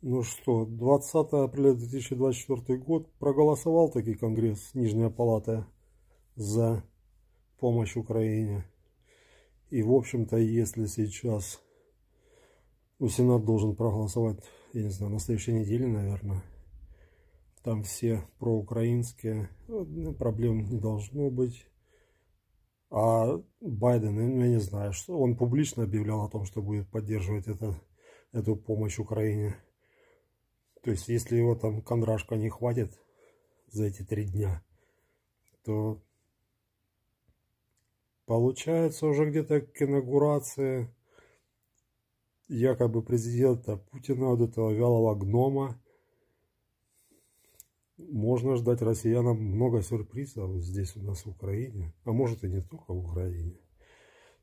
Ну что, 20 апреля 2024 год проголосовал таки Конгресс, Нижняя Палата, за помощь Украине. И, в общем-то, если сейчас ну, Сенат должен проголосовать, я не знаю, на следующей неделе, наверное, там все проукраинские, ну, проблем не должно быть. А Байден, ну, я не знаю, что он публично объявлял о том, что будет поддерживать это, эту помощь Украине. То есть, если его там кондрашка не хватит за эти три дня, то получается уже где-то к инаугурации якобы президента Путина, вот этого вялого гнома, можно ждать россиянам много сюрпризов здесь у нас в Украине, а может и не только в Украине.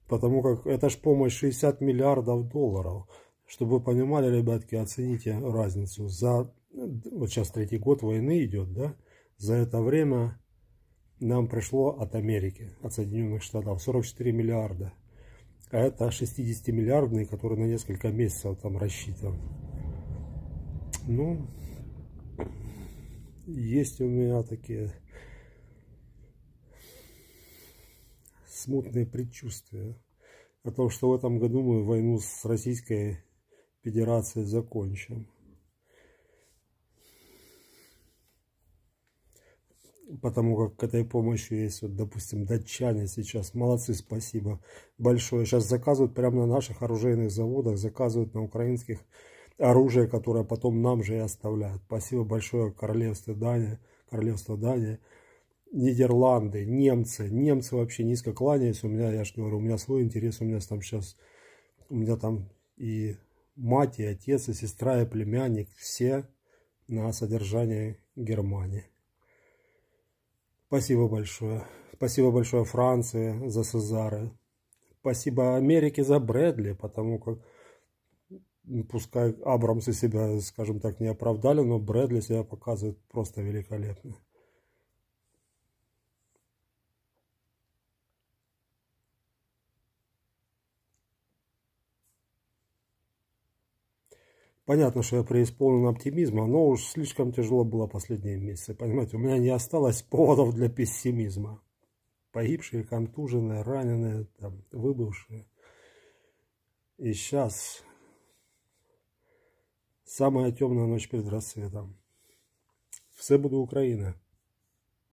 Потому как это ж помощь 60 миллиардов долларов. Чтобы вы понимали, ребятки, оцените разницу. За, вот сейчас третий год войны идет, да? За это время нам пришло от Америки, от Соединенных Штатов, 44 миллиарда. А это 60-миллиардные, которые на несколько месяцев там рассчитан. Ну, есть у меня такие смутные предчувствия о том, что в этом году мы войну с Российской Федерации закончим. потому как к этой помощи есть, вот, допустим, датчане сейчас, молодцы, спасибо большое. Сейчас заказывают прямо на наших оружейных заводах, заказывают на украинских оружие, которое потом нам же и оставляют. Спасибо большое королевство Дания, королевство Дания, Нидерланды, немцы. Немцы вообще низко кланяются. У меня, я же говорю, у меня свой интерес, у меня там сейчас, у меня там и мать и отец, и сестра, и племянник, все на содержание Германии. Спасибо большое. Спасибо большое Франции за Сезары. Спасибо Америке за Брэдли, потому как ну, пускай Абрамсы себя, скажем так, не оправдали, но Брэдли себя показывает просто великолепно. Понятно, что я преисполнен оптимизма, но уж слишком тяжело было последние месяцы. Понимаете, у меня не осталось поводов для пессимизма. Погибшие, контуженные, раненые, там, выбывшие. И сейчас самая темная ночь перед рассветом. Все буду Украина.